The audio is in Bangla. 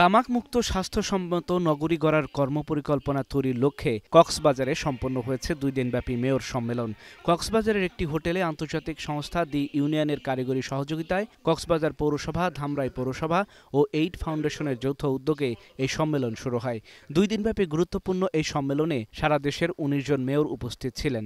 তামাকমুক্ত স্বাস্থ্যসম্মত নগরী গড়ার কর্মপরিকল্পনা তৈরির লক্ষ্যে কক্সবাজারে সম্পন্ন হয়েছে দুই দিনব্যাপী মেয়র সম্মেলন কক্সবাজারের একটি হোটেলে আন্তর্জাতিক সংস্থা দি ইউনিয়নের কারিগরি সহযোগিতায় কক্সবাজার পৌরসভা ধামরাই পৌরসভা ও এইট ফাউন্ডেশনের যৌথ উদ্যোগে এই সম্মেলন শুরু হয় দুই দিনব্যাপী গুরুত্বপূর্ণ এই সম্মেলনে সারা দেশের উনিশ জন মেয়র উপস্থিত ছিলেন